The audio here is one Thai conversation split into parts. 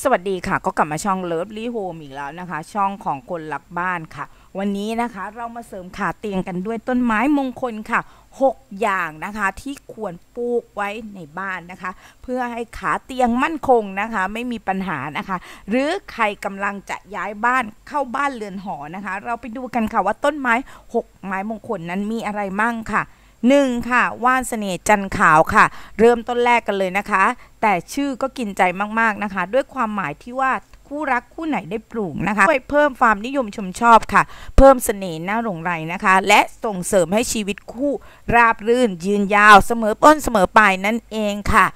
สวัสดีค่ะก็กลับมาช่องเลิฟลี่โฮมอีกแล้วนะคะ ช่องของคนหลักบ้านค่ะวันนี้นะคะเรามาเสริมขาเตียงกันด้วยต้นไม้มงคลค่ะ 6 อย่างนะคะที่ควรปลูกไว้ในบ้านนะคะ เพื่อให้ขาเตียงมั่นคงนะคะไม่มีปัญหานะคะ หรือใครกำลังจะย้ายบ้านเข้าบ้านเรือนหอนะคะเราไปดูกันค่ะว่าต้นไม้6ไม้มงคลนั้นมีอะไรมั่งค่ะ 1. ค่ะว่านเสน่ห์จันขาวค่ะ เริ่มต้นแรกกันเลยนะคะ แต่ชื่อก็กินใจมากๆนะคะ ด้วยความหมายที่ว่าคู่รักคู่ไหนได้ปลูกนะคะช่วยเพิ่มความนิยมชมชอบค่ะ เพิ่มเสน่ห์น่าหลงไหลนะคะ และส่งเสริมให้ชีวิตคู่ราบรื่น ยืนยาว เสมอต้นเสมอปลายนั่นเองค่ะ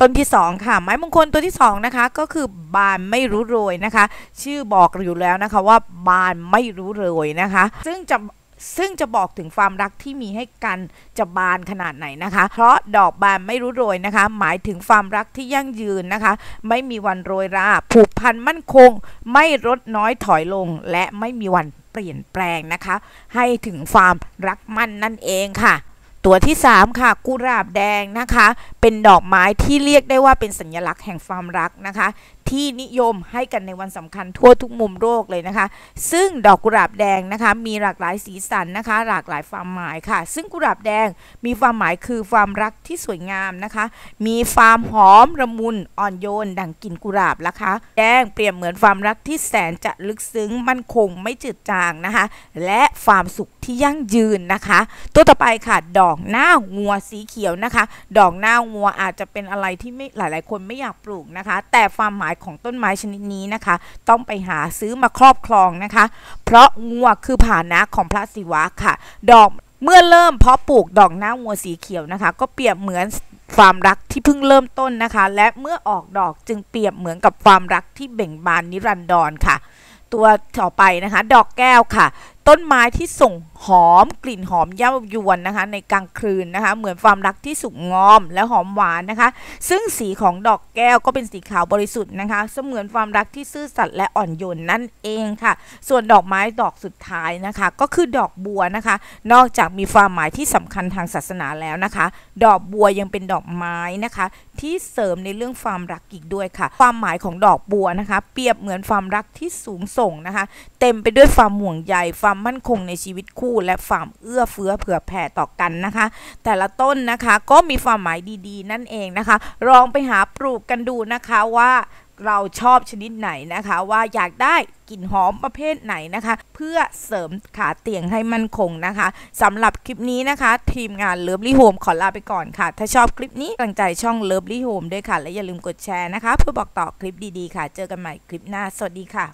ต้นที่2ค่ะไม้มงคลตัวที่2นะคะก็คือบานไม่รู้โรยนะคะชื่อบอกอยู่แล้วนะคะว่าบานไม่รู้โรยนะคะซึ่งจะซึ่งจะบอกถึงความรักที่มีให้กันจะบานขนาดไหนนะคะ เพราะดอกบานไม่รู้โรยนะคะหมายถึงความรักที่ยั่งยืนนะคะ ไม่มีวันโรยราผูกพันมั่นคง ไม่ลดน้อยถอยลงและไม่มีวันเปลี่ยนแปลงนะคะ ให้ถึงความรักมั่นนั่นเองค่ะ ตัวที่ 3 ค่ะกุหลาบแดงนะคะ เป็นดอกไม้ที่เรียกได้ว่าเป็นสัญลักษณ์แห่งความรักนะคะที่ นิยมให้กันในวันสำคัญทั่ว ทุก มุมโลกเลยนะคะ ซึ่งดอกกุหลาบแดงนะคะ มีหลากหลายสีสันนะคะ หลากหลายความหมายค่ะ ซึ่งกุหลาบแดงมีความหมายคือความรักที่สวยงามนะคะ มีความหอม ระมุนอ่อนโยน ดังกลิ่นกุหลาบนะคะ แดงเปรียบเหมือนความรักที่แสนจะลึกซึ้งมั่นคงไม่จืดจางนะคะ และความสุขที่ยั่งยืนนะคะ ตัวต่อไปค่ะดอกหน้างัวสีเขียวนะคะ ดอกหน้างัวอาจจะเป็นอะไรที่ไม่หลาย ๆคนไม่อยากปลูกนะคะ แต่ความหมายของต้นไม้ชนิดนี้นะคะต้องไปหาซื้อมาครอบครองนะคะ เพราะงัวคือผานะของพระศิวะค่ะ ดอกเมื่อเริ่มเพาะปลูกดอกหน้างัวสีเขียวนะคะ ก็เปรียบเหมือนความรักที่เพิ่งเริ่มต้นนะคะ และเมื่อออกดอกจึงเปรียบเหมือนกับความรักที่เบ่งบานนิรันดรค่ะ ตัวต่อไปนะคะ ดอกแก้วค่ะ ต้นไม้ที่ส่งหอมกลิ่นหอมเย้ายวนนะคะในกลางคืนนะคะ เหมือนความรักที่สุกงอมและหอมหวานนะคะ ซึ่งสีของดอกแก้วก็เป็นสีขาวบริสุทธิ์นะคะเสมือนความรักที่ซื่อสัตย์และอ่อนโยนนั่นเองค่ะ ส่วนดอกไม้ดอกสุดท้ายนะคะก็คือดอกบัวนะคะ นอกจากมีความหมายที่สำคัญทางศาสนาแล้วนะคะ ดอกบัวยังเป็นดอกไม้นะคะ ที่เสริมในเรื่องความรักอีกด้วยค่ะ ความหมายของดอกบัวนะคะ เปรียบเหมือนความรักที่สูงส่งนะคะ เต็มไปด้วยความห่วงใยความมั่นคงในชีวิตคูู่่และความเอื้อเฟื้อเผื่อแผ่ต่อกันนะคะ แต่ละต้นนะคะก็มีความหมายดีๆนั่นเองนะคะลองไปหาปลูกกันดูนะคะว่า เราชอบชนิดไหนนะคะ ว่าอยากได้กลิ่นหอมประเภทไหนนะคะ เพื่อเสริมขาเตียงให้มั่นคงนะคะสำหรับคลิปนี้นะคะทีมงานเลิฟลี่โฮมขอลาไปก่อนค่ะ ถ้าชอบคลิปนี้กำลังใจช่องเลิฟลี่โฮมด้วยค่ะ และอย่าลืมกดแชร์นะคะ เพื่อบอกต่อคลิปดีๆค่ะ เจอกันใหม่คลิปหน้า สวัสดีค่ะ